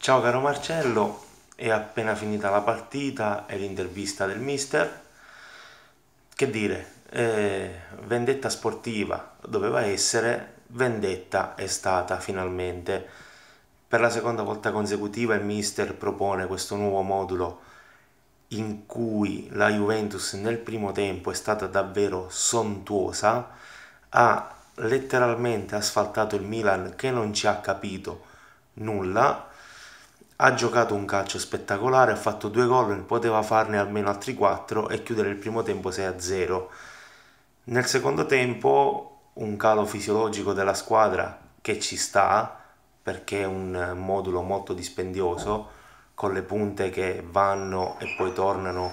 Ciao caro Marcello, è appena finita la partita e l'intervista del mister. Che dire, eh, vendetta sportiva doveva essere, vendetta è stata finalmente. Per la seconda volta consecutiva il mister propone questo nuovo modulo in cui la Juventus nel primo tempo è stata davvero sontuosa, ha letteralmente asfaltato il Milan che non ci ha capito nulla ha giocato un calcio spettacolare, ha fatto due gol, poteva farne almeno altri quattro e chiudere il primo tempo 6-0. Nel secondo tempo un calo fisiologico della squadra che ci sta perché è un modulo molto dispendioso con le punte che vanno e poi tornano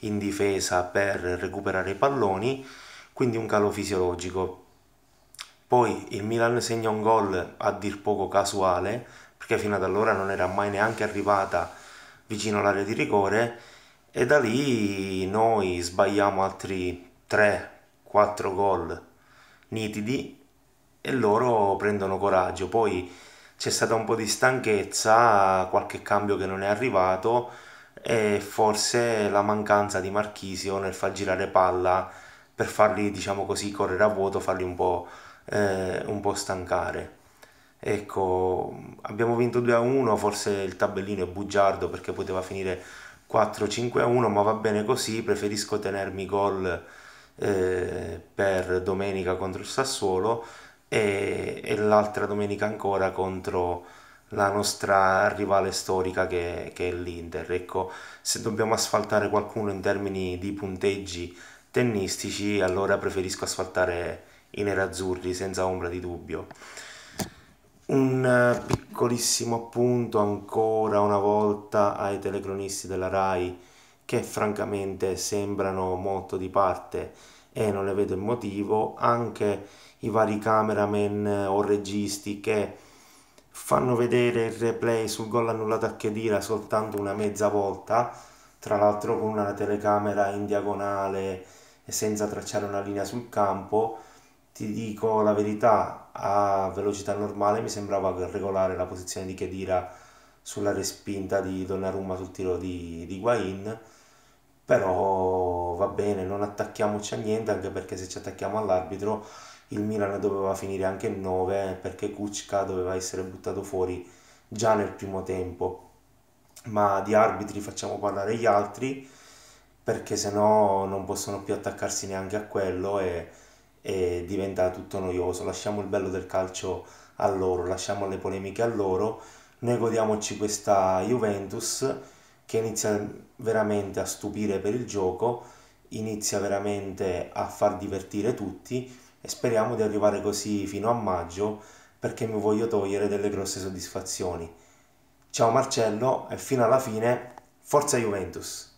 in difesa per recuperare i palloni, quindi un calo fisiologico. Poi il Milan segna un gol a dir poco casuale perché fino ad allora non era mai neanche arrivata vicino all'area di rigore e da lì noi sbagliamo altri 3-4 gol nitidi e loro prendono coraggio. Poi c'è stata un po' di stanchezza, qualche cambio che non è arrivato e forse la mancanza di Marchisio nel far girare palla per farli, diciamo così, correre a vuoto, farli un po', eh, un po stancare. Ecco, abbiamo vinto 2 a 1, forse il tabellino è bugiardo perché poteva finire 4-5 a 1, ma va bene così, preferisco tenermi gol eh, per domenica contro il Sassuolo e, e l'altra domenica ancora contro la nostra rivale storica che, che è l'Inter. Ecco, se dobbiamo asfaltare qualcuno in termini di punteggi tennistici, allora preferisco asfaltare i nerazzurri senza ombra di dubbio. Un eh, piccolissimo appunto ancora una volta ai telecronisti della RAI che francamente sembrano molto di parte e non ne vedo il motivo, anche i vari cameraman eh, o registi che fanno vedere il replay sul gol annullato a Chedira soltanto una mezza volta, tra l'altro con una telecamera in diagonale e senza tracciare una linea sul campo ti dico la verità, a velocità normale mi sembrava regolare la posizione di Chedira sulla respinta di Donnarumma sul tiro di, di Guain, però va bene, non attacchiamoci a niente anche perché se ci attacchiamo all'arbitro il Milan doveva finire anche 9 perché Kuczka doveva essere buttato fuori già nel primo tempo. Ma di arbitri facciamo parlare gli altri perché sennò non possono più attaccarsi neanche a quello e e diventa tutto noioso. Lasciamo il bello del calcio a loro, lasciamo le polemiche a loro, noi godiamoci questa Juventus che inizia veramente a stupire per il gioco, inizia veramente a far divertire tutti e speriamo di arrivare così fino a maggio perché mi voglio togliere delle grosse soddisfazioni. Ciao Marcello e fino alla fine, forza Juventus!